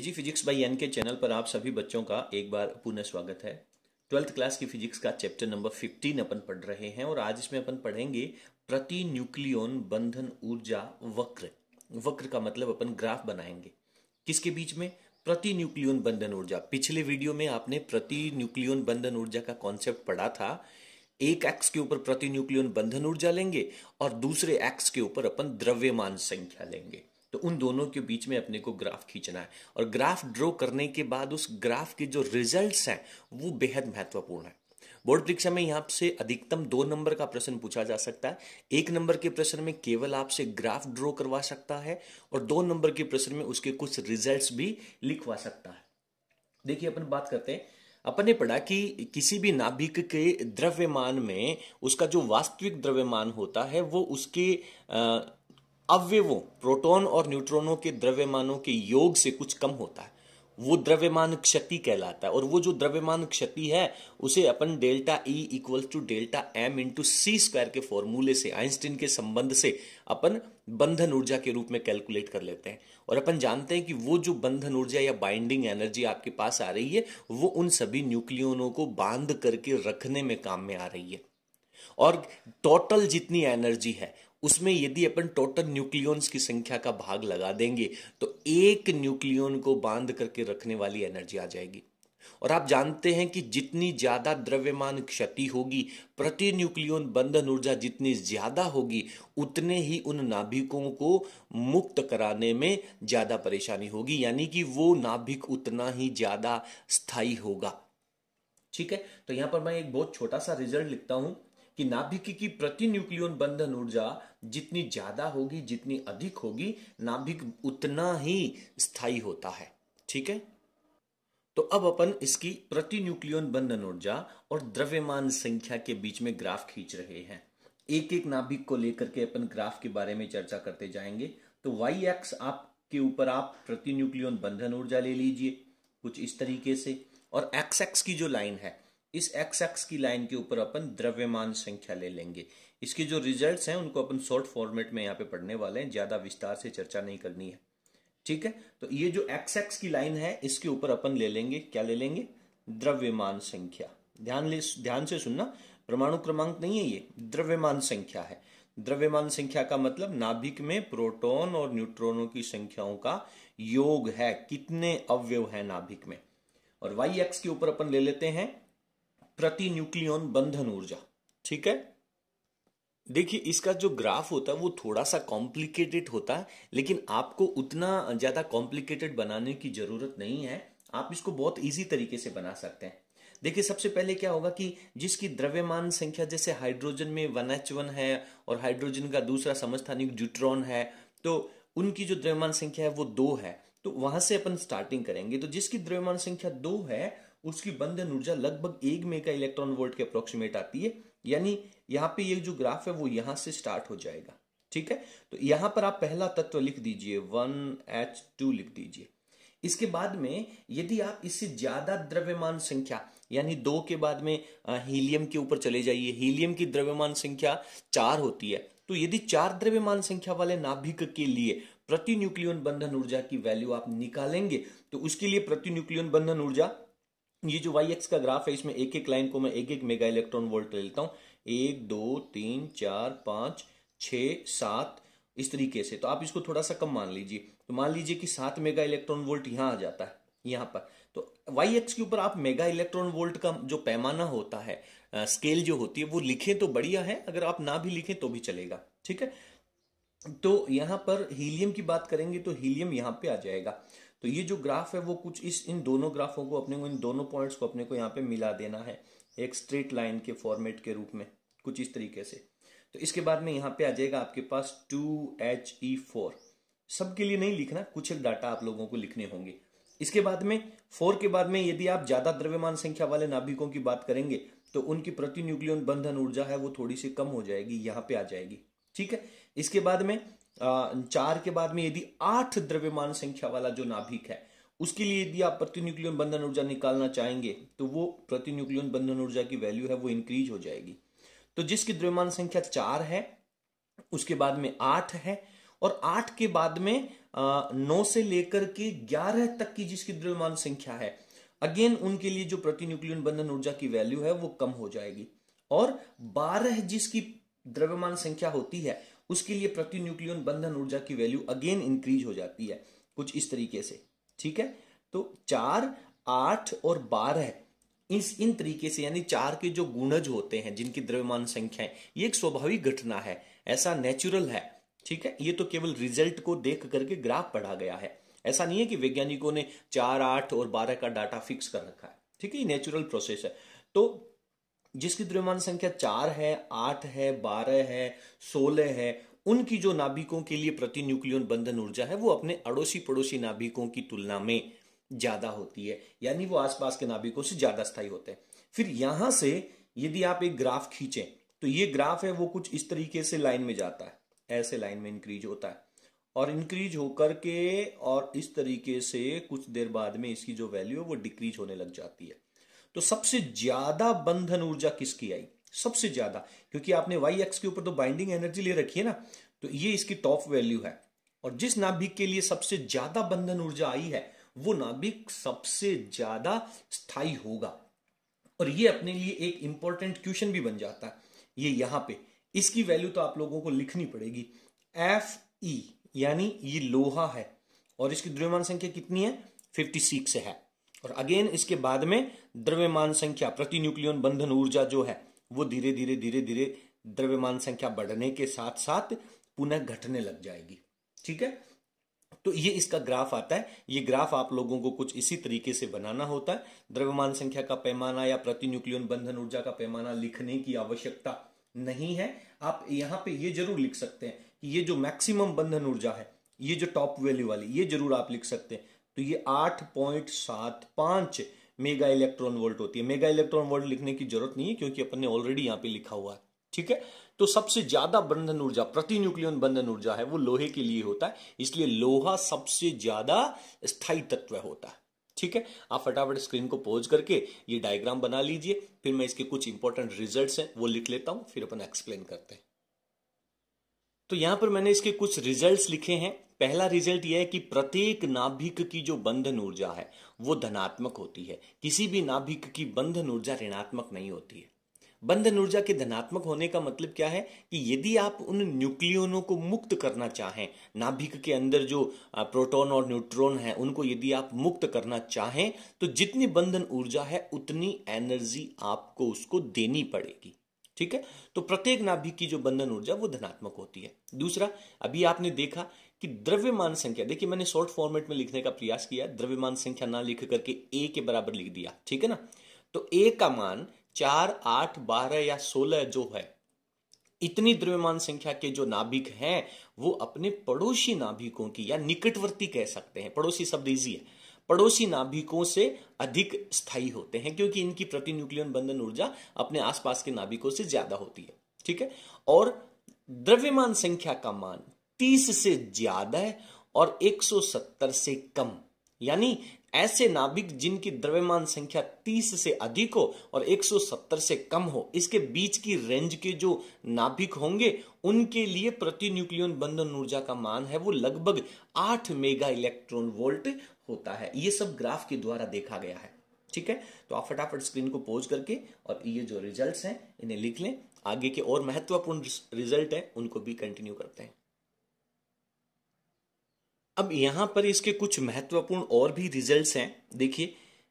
easy physics by N K channel पर आप सभी बच्चों का एक बार पुनः स्वागत है ट्वेल्थ क्लास की फिजिक्स का चैप्टर नंबर फिफ्टीन अपन पढ़ रहे हैं और आज इसमें अपन पढ़ेंगे प्रति न्यूक्लियोन बंधन ऊर्जा वक्र वक्र का मतलब अपन ग्राफ बनाएंगे किसके बीच में प्रति न्यूक्लियोन बंधन ऊर्जा पिछले वीडियो में आपने प्रति न्यूक्लियोन बंधन ऊर्जा का कॉन्सेप्ट पढ़ा था एक एक्स के ऊपर प्रति न्यूक्लियोन बंधन ऊर्जा लेंगे और दूसरे एक्स के ऊपर अपन द्रव्यमान संख्या लेंगे तो उन दोनों के बीच में अपने को ग्राफ खींचना है और ग्राफ ड्रॉ करने के बाद उस ग्राफ के जो रिजल्ट्स हैं वो बेहद महत्वपूर्ण है बोर्ड परीक्षा में यहाँ से अधिकतम दो नंबर का प्रश्न पूछा जा सकता है एक नंबर के प्रश्न में केवल आपसे ग्राफ ड्रॉ करवा सकता है और दो नंबर के प्रश्न में उसके कुछ रिजल्ट्स भी लिखवा सकता है देखिए अपन बात करते हैं अपन ने पढ़ा कि किसी भी नाभिक के द्रव्यमान में उसका जो वास्तविक द्रव्यमान होता है वो उसके अवयवों प्रोटॉन और न्यूट्रॉनों के द्रव्यमानों के योग से कुछ कम होता है वो द्रव्यमान क्षति कहलाता है और वो जो द्रव्यमान क्षति है उसे अपन delta E equal to delta M into C square के फॉर्मूले से आइंस्टीन के संबंध से अपन बंधन ऊर्जा के रूप में कैलकुलेट कर लेते हैं और अपन जानते हैं कि वो जो बंधन ऊर्जा या बाइंडिंग एनर्जी आपके पास आ रही है वो उन सभी न्यूक्लियोनों को बांध करके रखने में काम में आ रही है और टोटल जितनी एनर्जी है उसमें यदि अपन टोटल न्यूक्लियॉन्स की संख्या का भाग लगा देंगे तो एक न्यूक्लियॉन को बांध करके रखने वाली एनर्जी आ जाएगी और आप जानते हैं कि जितनी ज्यादा द्रव्यमान क्षति होगी प्रति न्यूक्लियन बंधन ऊर्जा जितनी ज्यादा होगी उतने ही उन नाभिकों को मुक्त कराने में ज्यादा परेशानी होगी यानी कि वो नाभिक उतना ही ज्यादा स्थायी होगा ठीक है तो यहां पर मैं एक बहुत छोटा सा रिजल्ट लिखता हूं कि नाभिकी की प्रति न्यूक्लियोन बंधन ऊर्जा जितनी ज्यादा होगी जितनी अधिक होगी नाभिक उतना ही स्थायी होता है ठीक है तो अब अपन इसकी प्रति न्यूक्लियोन बंधन ऊर्जा और द्रव्यमान संख्या के बीच में ग्राफ खींच रहे हैं एक एक नाभिक को लेकर के अपन ग्राफ के बारे में चर्चा करते जाएंगे तो वाई एक्स आपके ऊपर आप प्रति न्यूक्लियोन बंधन ऊर्जा ले लीजिए कुछ इस तरीके से और एक्स एक्स की जो लाइन है इस एक्स एक्स की लाइन के ऊपर अपन द्रव्यमान संख्या ले लेंगे इसके जो रिजल्ट्स हैं उनको अपन शॉर्ट फॉर्मेट में यहाँ पे पढ़ने वाले हैं ज्यादा विस्तार से चर्चा नहीं करनी है ठीक है तो ये जो एक्स एक्स की लाइन है इसके ऊपर अपन ले लेंगे क्या ले लेंगे द्रव्यमान संख्या ध्यान ले ध्यान से सुनना परमाणु क्रमांक नहीं है ये द्रव्यमान संख्या है द्रव्यमान संख्या का मतलब नाभिक में प्रोटोन और न्यूट्रॉनों की संख्याओं का योग है कितने अवयव है नाभिक में और वाई एक्स के ऊपर अपन ले लेते हैं प्रति न्यूक्लियन बंधन ऊर्जा ठीक है देखिए इसका जो ग्राफ होता है वो थोड़ा सा कॉम्प्लिकेटेड होता है लेकिन आपको उतना ज़्यादा कॉम्प्लिकेटेड बनाने की ज़रूरत नहीं है आप इसको बहुत इजी तरीके से बना सकते हैं देखिए सबसे पहले क्या होगा कि जिसकी द्रव्यमान संख्या जैसे हाइड्रोजन में वन एच वन है और हाइड्रोजन का दूसरा समस्थानिक ड्यूट्रॉन है तो उनकी जो द्रव्यमान संख्या है वो दो है तो वहां से अपन स्टार्टिंग करेंगे तो जिसकी द्रव्यमान संख्या दो है उसकी बंधन ऊर्जा लगभग एक मेगा इलेक्ट्रॉन वोल्ट के अप्रोक्सीमेट आती है यानी यहाँ पे ये जो ग्राफ है वो यहाँ से स्टार्ट हो जाएगा ठीक है तो यहाँ पर आप पहला तत्व लिख दीजिए वन एच टू लिख दीजिए इसके बाद में यदि आप इससे ज्यादा द्रव्यमान संख्या यानी दो के बाद में हीलियम के ऊपर चले जाइए हीलियम की द्रव्यमान संख्या चार होती है तो यदि चार द्रव्यमान संख्या वाले नाभिक के लिए प्रति न्यूक्लियन बंधन ऊर्जा की वैल्यू आप निकालेंगे तो उसके लिए प्रति न्यूक्लियन बंधन ऊर्जा ये जो वाई एक्स का ग्राफ है इसमें एक एक लाइन को मैं एक एक मेगा इलेक्ट्रॉन वोल्ट ले लेता हूँ एक दो तीन चार पाँच छ सात इस तरीके से तो आप इसको थोड़ा सा कम मान लीजिए तो मान लीजिए कि सात मेगा इलेक्ट्रॉन वोल्ट यहाँ आ जाता है यहाँ पर तो वाई एक्स के ऊपर आप मेगा इलेक्ट्रॉन वोल्ट का जो पैमाना होता है आ, स्केल जो होती है वो लिखें तो बढ़िया है अगर आप ना भी लिखें तो भी चलेगा ठीक है तो यहाँ पर हीलियम की बात करेंगे तो हीलियम यहाँ पे आ जाएगा तो ये जो ग्राफ है वो कुछ इस इन दोनों ग्राफों को अपने को इन दोनों पॉइंट्स को अपने को यहाँ पे मिला देना है एक स्ट्रेट लाइन के फॉर्मेट के रूप में कुछ इस तरीके से तो इसके बाद में यहाँ पे आ जाएगा आपके पास टू एच ई फोर सबके लिए नहीं लिखना कुछ एक डाटा आप लोगों को लिखने होंगे इसके बाद में फोर के बाद में यदि आप ज्यादा द्रव्यमान संख्या वाले नाभिकों की बात करेंगे तो उनकी प्रति न्यूक्लियन बंधन ऊर्जा है वो थोड़ी सी कम हो जाएगी यहाँ पे आ जाएगी ठीक है इसके बाद में चार के बाद में यदि आठ द्रव्यमान संख्या वाला जो नाभिक है उसके लिए यदि आप प्रति न्यूक्लियन बंधन ऊर्जा निकालना चाहेंगे तो वो प्रति न्यूक्लियन बंधन ऊर्जा की वैल्यू है वो इंक्रीज हो जाएगी तो जिसकी द्रव्यमान संख्या चार है उसके बाद में आठ है और आठ के बाद में नौ से लेकर के ग्यारह तक की जिसकी द्रव्यमान संख्या है अगेन उनके लिए जो प्रति न्यूक्लियन बंधन ऊर्जा की वैल्यू है वो कम हो जाएगी और बारह जिसकी द्रव्यमान संख्या होती है उसके लिए प्रति न्यूक्लियन बंधन ऊर्जा की वैल्यू अगेन इंक्रीज हो जाती है कुछ इस तरीके से ठीक है तो चार आठ और बारह इस इन तरीके से यानी चार के जो गुणज होते हैं जिनकी द्रव्यमान संख्या है ये एक स्वाभाविक घटना है ऐसा नेचुरल है ठीक है ये तो केवल रिजल्ट को देख करके ग्राफ पढ़ा गया है ऐसा नहीं है कि वैज्ञानिकों ने चार आठ और बारह का डाटा फिक्स कर रखा है ठीक है ये नेचुरल प्रोसेस है तो जिसकी द्रव्यमान संख्या चार है आठ है बारह है सोलह है उनकी जो नाभिकों के लिए प्रति न्यूक्लियन बंधन ऊर्जा है वो अपने अड़ोसी पड़ोसी नाभिकों की तुलना में ज्यादा होती है यानी वो आसपास के नाभिकों से ज्यादा स्थायी होते हैं फिर यहां से यदि आप एक ग्राफ खींचें तो ये ग्राफ है वो कुछ इस तरीके से लाइन में जाता है ऐसे लाइन में इंक्रीज होता है और इंक्रीज होकर के और इस तरीके से कुछ देर बाद में इसकी जो वैल्यू है वो डिक्रीज होने लग जाती है तो सबसे ज्यादा बंधन ऊर्जा किसकी आई सबसे ज्यादा क्योंकि आपने वाई एक्स के ऊपर तो बाइंडिंग एनर्जी ले रखी है ना तो ये इसकी टॉप वैल्यू है और जिस नाभिक के लिए सबसे ज्यादा बंधन ऊर्जा आई है वो नाभिक सबसे ज्यादा स्थायी होगा और ये अपने लिए एक इंपॉर्टेंट क्वेश्चन भी बन जाता है ये यहां पे इसकी वैल्यू तो आप लोगों को लिखनी पड़ेगी एफ ई e, यानी ये लोहा है और इसकी द्रव्यमान संख्या कितनी है 56 है और अगेन इसके बाद में द्रव्यमान संख्या प्रति न्यूक्लियन बंधन ऊर्जा जो है वो धीरे धीरे धीरे धीरे द्रव्यमान संख्या बढ़ने के साथ साथ पुनः घटने लग जाएगी ठीक है तो ये इसका ग्राफ आता है ये ग्राफ आप लोगों को कुछ इसी तरीके से बनाना होता है द्रव्यमान संख्या का पैमाना या प्रति न्यूक्लियन बंधन ऊर्जा का पैमाना लिखने की आवश्यकता नहीं है आप यहां पे ये जरूर लिख सकते हैं कि ये जो मैक्सिमम बंधन ऊर्जा है ये जो टॉप वैल्यू वाली ये जरूर आप लिख सकते हैं तो ये आठ पॉइंट सात पांच मेगा इलेक्ट्रॉन वोल्ट होती है मेगा इलेक्ट्रॉन वोल्ट लिखने की जरूरत नहीं है क्योंकि अपन ने ऑलरेडी यहां पे लिखा हुआ है ठीक है तो सबसे ज्यादा बंधन ऊर्जा प्रति न्यूक्लियन बंधन ऊर्जा है वो लोहे के लिए होता है इसलिए लोहा सबसे ज्यादा स्थायी तत्व होता है ठीक है आप फटाफट स्क्रीन को पोज करके ये डायग्राम बना लीजिए फिर मैं इसके कुछ इंपॉर्टेंट रिजल्ट्स हैं वो लिख लेता हूं फिर अपन एक्सप्लेन करते हैं तो यहां पर मैंने इसके कुछ रिजल्ट्स लिखे हैं पहला रिजल्ट यह है कि प्रत्येक नाभिक की जो बंधन ऊर्जा है वो धनात्मक होती है किसी भी नाभिक की बंधन ऊर्जा ऋणात्मक नहीं होती है बंधन ऊर्जा के धनात्मक होने का मतलब क्या है कि यदि आप उन न्यूक्लियोनों को मुक्त करना चाहें नाभिक के अंदर जो प्रोटॉन और न्यूट्रॉन है उनको यदि आप मुक्त करना चाहें तो जितनी बंधन ऊर्जा है उतनी एनर्जी आपको उसको देनी पड़ेगी ठीक है तो प्रत्येक नाभिक की जो बंधन ऊर्जा वो धनात्मक होती है दूसरा अभी आपने देखा कि द्रव्यमान संख्या देखिए मैंने शॉर्ट फॉर्मेट में लिखने का प्रयास किया द्रव्यमान संख्या ना लिख करके ए के बराबर लिख दिया ठीक है ना तो ए का मान चार आठ बारह या सोलह जो है इतनी द्रव्यमान संख्या के जो नाभिक हैं वो अपने पड़ोसी नाभिकों की या निकटवर्ती कह सकते हैं पड़ोसी शब्द इजी है पड़ोसी नाभिकों से अधिक स्थायी होते हैं क्योंकि इनकी प्रति न्यूक्लियन बंधन ऊर्जा अपने आसपास के नाभिकों से ज्यादा होती है ठीक है और द्रव्यमान संख्या का मान 30 से ज्यादा है और 170 से कम यानी ऐसे नाभिक जिनकी द्रव्यमान संख्या 30 से अधिक हो और 170 से कम हो इसके बीच की रेंज के जो नाभिक होंगे उनके लिए प्रति न्यूक्लियन बंधन ऊर्जा का मान है वो लगभग 8 मेगा इलेक्ट्रॉन वोल्ट होता है ये सब ग्राफ के द्वारा देखा गया है ठीक है तो आप फटाफट स्क्रीन को पोज करके और ये जो रिजल्ट्स हैं इन्हें लिख लें आगे के और महत्वपूर्ण रिजल्ट हैं उनको भी कंटिन्यू करते हैं अब यहां पर इसके कुछ महत्वपूर्ण और भी रिजल्ट्स हैं देखिए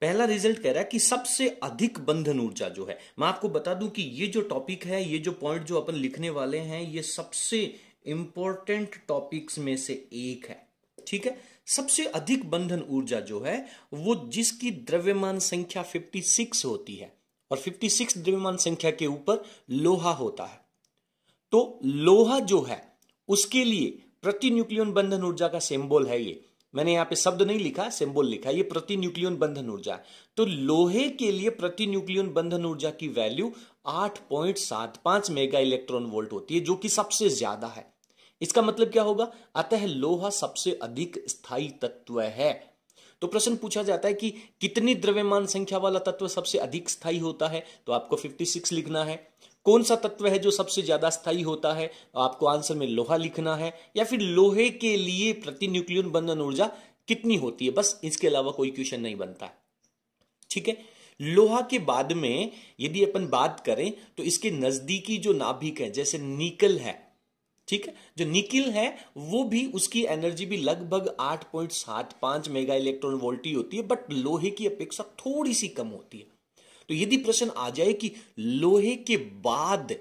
पहला रिजल्ट कह रहा है कि सबसे अधिक बंधन ऊर्जा जो है मैं आपको बता दूं कि ये जो टॉपिक है ये जो पॉइंट जो अपन लिखने वाले हैं ये सबसे इंपॉर्टेंट टॉपिक्स में से एक है ठीक है सबसे अधिक बंधन ऊर्जा जो है वो जिसकी द्रव्यमान संख्या 56 होती है और 56 द्रव्यमान संख्या के ऊपर लोहा होता है तो लोहा जो है उसके लिए प्रति न्यूक्लियन बंधन ऊर्जा का सिंबल है ये मैंने यहां पे शब्द नहीं लिखा सिंबल लिखा ये प्रति न्यूक्लियन बंधन ऊर्जा तो लोहे के लिए प्रति न्यूक्लियन बंधन ऊर्जा की वैल्यू 8.75 मेगा इलेक्ट्रॉन वोल्ट होती है जो कि सबसे ज्यादा है इसका मतलब क्या होगा अतः लोहा सबसे अधिक स्थायी तत्व है तो प्रश्न पूछा जाता है कि कितनी द्रव्यमान संख्या वाला तत्व सबसे अधिक स्थायी होता है तो आपको 56 लिखना है कौन सा तत्व है जो सबसे ज्यादा स्थायी होता है तो आपको आंसर में लोहा लिखना है या फिर लोहे के लिए प्रति न्यूक्लियन बंधन ऊर्जा कितनी होती है बस इसके अलावा कोई क्वेश्चन नहीं बनता ठीक है लोहा के बाद में यदि अपन बात करें तो इसके नजदीकी जो नाभिक है जैसे निकल है ठीक है जो निकिल है वो भी उसकी एनर्जी भी लगभग आठ पॉइंट सात पांच मेगा इलेक्ट्रॉन वोल्ट ही होती है बट लोहे की अपेक्षा थोड़ी सी कम होती है तो यदि प्रश्न आ जाए कि लोहे के बाद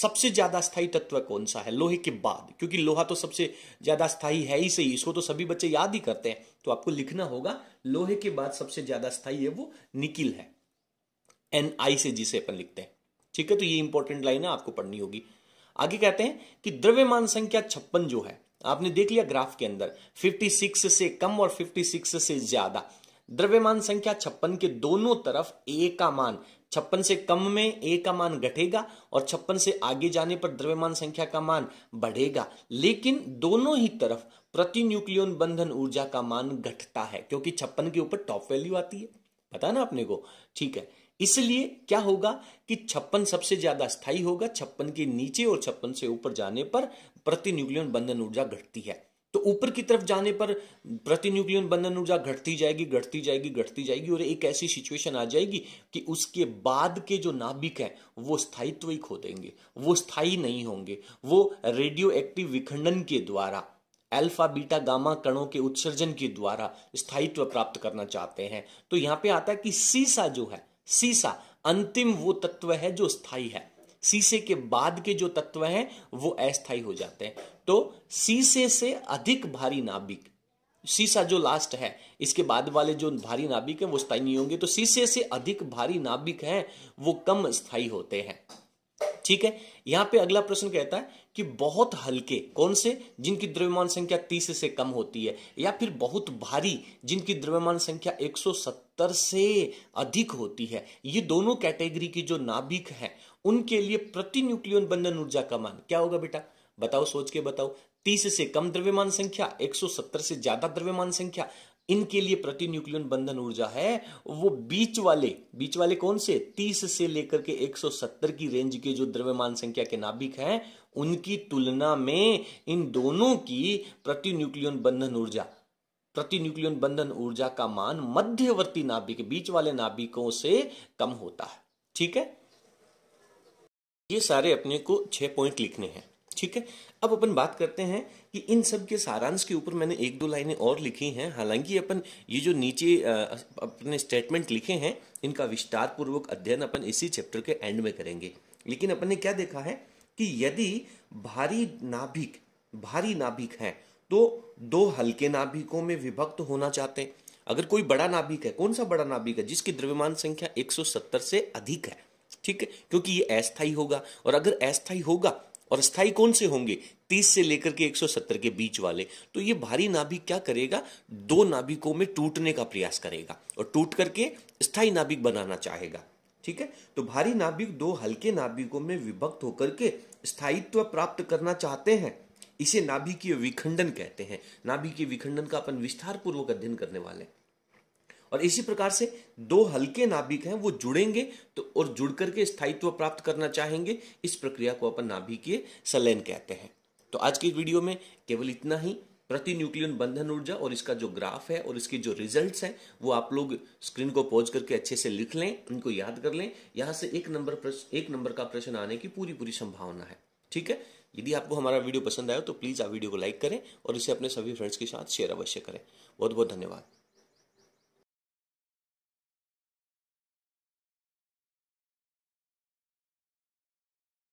सबसे ज्यादा स्थायी तत्व कौन सा है लोहे के बाद क्योंकि लोहा तो सबसे ज्यादा स्थायी है ही सही इसको तो सभी बच्चे याद ही करते हैं तो आपको लिखना होगा लोहे के बाद सबसे ज्यादा स्थायी है वो निकिल है एन आई से जिसे अपन लिखते हैं ठीक है तो ये इंपॉर्टेंट लाइन है आपको पढ़नी होगी आगे कहते हैं कि द्रव्यमान संख्या छप्पन जो है आपने देख लिया ग्राफ के अंदर 56 से कम और 56 से ज्यादा द्रव्यमान संख्या छप्पन के दोनों तरफ ए का मान छप्पन से कम में ए का मान घटेगा और छप्पन से आगे जाने पर द्रव्यमान संख्या का मान बढ़ेगा लेकिन दोनों ही तरफ प्रति न्यूक्लियोन बंधन ऊर्जा का मान घटता है क्योंकि छप्पन के ऊपर टॉप वैल्यू आती है पता ना अपने को ठीक है इसलिए क्या होगा कि छप्पन सबसे ज्यादा स्थायी होगा छप्पन के नीचे और छप्पन से ऊपर जाने पर प्रति न्यूक्लियन बंधन ऊर्जा घटती है तो ऊपर की तरफ जाने पर प्रति न्यूक्लियन बंधन ऊर्जा घटती जाएगी घटती जाएगी घटती जाएगी और एक ऐसी सिचुएशन आ जाएगी कि उसके बाद के जो नाभिक हैं वो स्थायित्व ही खो देंगे वो स्थायी नहीं होंगे वो रेडियो एक्टिव विखंडन के द्वारा अल्फा बीटा गामा कणों के उत्सर्जन के द्वारा स्थायित्व प्राप्त करना चाहते हैं तो यहां पे आता है कि सीसा जो है सीसा अंतिम वो तत्व है जो स्थाई है सीसे के बाद के जो तत्व हैं वो अस्थाई हो जाते हैं तो सीसे से अधिक भारी नाभिक सीसा जो लास्ट है इसके बाद वाले जो भारी नाभिक है वो स्थाई नहीं होंगे तो सीसे से अधिक भारी नाभिक है वो कम स्थाई होते हैं ठीक है यहां पे अगला प्रश्न कहता है कि बहुत हल्के कौन से जिनकी द्रव्यमान संख्या 30 से कम होती है या फिर बहुत भारी जिनकी द्रव्यमान संख्या 170 सत्तर से अधिक होती है ये दोनों कैटेगरी की जो नाभिक है उनके लिए प्रति न्यूक्लियन बंधन ऊर्जा का मान क्या होगा बेटा बताओ सोच के बताओ तीस से कम द्रव्यमान संख्या सत्तर से ज्यादा द्रव्यमान संख्या इनके लिए प्रति न्यूक्लियन बंधन ऊर्जा है वो बीच वाले बीच वाले कौन से 30 से लेकर के 170 की रेंज के जो द्रव्यमान संख्या के नाभिक हैं उनकी तुलना में इन दोनों की प्रति न्यूक्लियन बंधन ऊर्जा प्रति न्यूक्लियन बंधन ऊर्जा का मान मध्यवर्ती नाभिक बीच वाले नाभिकों से कम होता है ठीक है ये सारे अपने को छह पॉइंट लिखने हैं ठीक है अब अपन बात करते हैं कि इन सब के सारांश के ऊपर मैंने एक दो लाइनें और लिखी हैं हालांकि अपन ये जो नीचे अपने स्टेटमेंट लिखे हैं इनका विस्तार पूर्वक अध्ययन अपन इसी चैप्टर के एंड में करेंगे लेकिन अपन ने क्या देखा है कि यदि भारी नाभिक भारी नाभिक हैं तो दो हल्के नाभिकों में विभक्त होना चाहते हैं अगर कोई बड़ा नाभिक है कौन सा बड़ा नाभिक है जिसकी द्रव्यमान संख्या 170 से अधिक है ठीक है क्योंकि ये अस्थायी होगा और अगर अस्थायी होगा और स्थाई कौन से होंगे 30 से लेकर के 170 के बीच वाले तो ये भारी नाभिक क्या करेगा दो नाभिकों में टूटने का प्रयास करेगा और टूट करके स्थायी नाभिक बनाना चाहेगा ठीक है तो भारी नाभिक दो हल्के नाभिकों में विभक्त होकर के स्थायित्व प्राप्त करना चाहते हैं इसे नाभिकीय विखंडन कहते हैं नाभिकीय विखंडन का अपन विस्तार पूर्वक अध्ययन करने वाले हैं और इसी प्रकार से दो हल्के नाभिक हैं वो जुड़ेंगे तो और जुड़ करके स्थायित्व प्राप्त करना चाहेंगे इस प्रक्रिया को अपन नाभिकीय सलैन कहते हैं तो आज के वीडियो में केवल इतना ही प्रति न्यूक्लियन बंधन ऊर्जा और इसका जो ग्राफ है और इसके जो रिजल्ट्स हैं वो आप लोग स्क्रीन को पॉज करके अच्छे से लिख लें उनको याद कर लें यहाँ से एक नंबर प्रश्न एक नंबर का प्रश्न आने की पूरी पूरी संभावना है ठीक है यदि आपको हमारा वीडियो पसंद आया तो प्लीज़ आप वीडियो को लाइक करें और इसे अपने सभी फ्रेंड्स के साथ शेयर अवश्य करें बहुत बहुत धन्यवाद